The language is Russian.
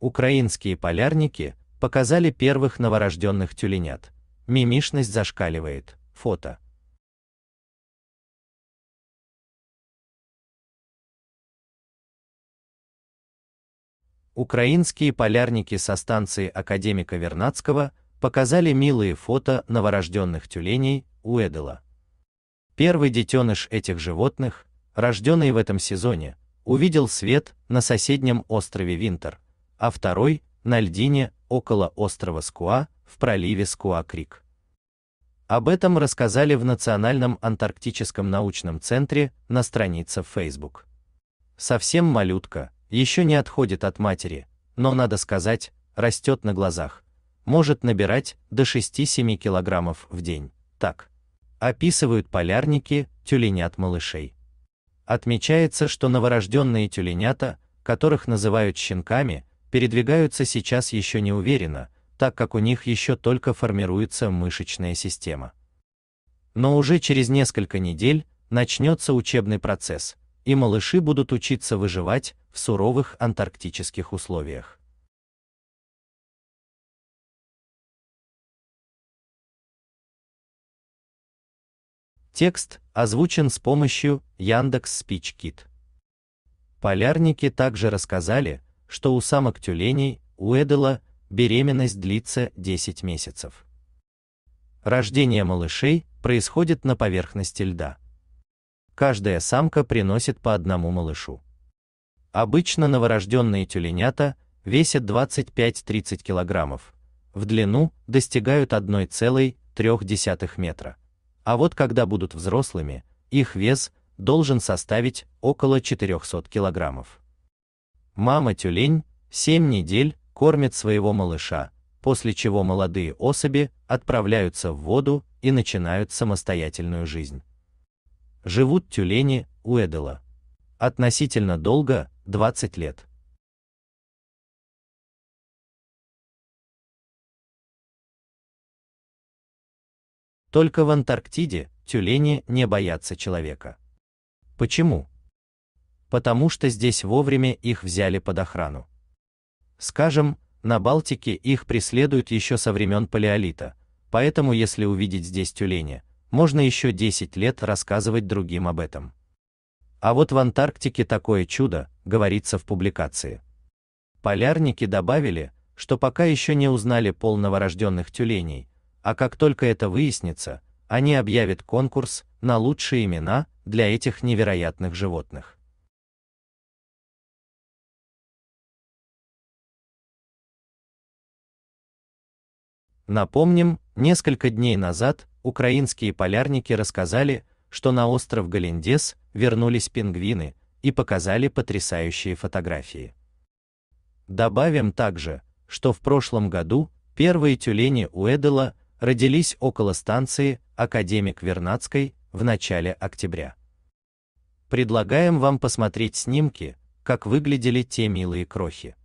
Украинские полярники показали первых новорожденных тюленят. Мимишность зашкаливает. Фото. Украинские полярники со станции академика Вернадского показали милые фото новорожденных тюленей Уэдела. Первый детеныш этих животных, рожденный в этом сезоне, увидел свет на соседнем острове Винтер, а второй – на льдине около острова Скуа в проливе Скуа-Крик. Об этом рассказали в Национальном антарктическом научном центре на странице в Facebook. Совсем малютка, еще не отходит от матери, но надо сказать, растет на глазах, может набирать до 6-7 килограммов в день, так. Описывают полярники тюленят малышей. Отмечается, что новорожденные тюленята, которых называют щенками, передвигаются сейчас еще не уверенно, так как у них еще только формируется мышечная система. Но уже через несколько недель начнется учебный процесс, и малыши будут учиться выживать в суровых антарктических условиях. Текст озвучен с помощью Яндекс Спичкит. Полярники также рассказали, что у самок тюленей, у Эдела, беременность длится 10 месяцев. Рождение малышей происходит на поверхности льда. Каждая самка приносит по одному малышу. Обычно новорожденные тюленята весят 25-30 кг, в длину достигают 1,3 метра. А вот когда будут взрослыми, их вес должен составить около 400 килограммов. Мама-тюлень 7 недель кормит своего малыша, после чего молодые особи отправляются в воду и начинают самостоятельную жизнь. Живут тюлени у Эдела. Относительно долго, 20 лет. Только в Антарктиде тюлени не боятся человека. Почему? потому что здесь вовремя их взяли под охрану. Скажем, на Балтике их преследуют еще со времен палеолита, поэтому если увидеть здесь тюленя, можно еще 10 лет рассказывать другим об этом. А вот в Антарктике такое чудо, говорится в публикации. Полярники добавили, что пока еще не узнали пол новорожденных тюленей, а как только это выяснится, они объявят конкурс на лучшие имена для этих невероятных животных. Напомним, несколько дней назад украинские полярники рассказали, что на остров Галендес вернулись пингвины и показали потрясающие фотографии. Добавим также, что в прошлом году первые тюлени у Уэдела родились около станции Академик Вернадской в начале октября. Предлагаем вам посмотреть снимки, как выглядели те милые крохи.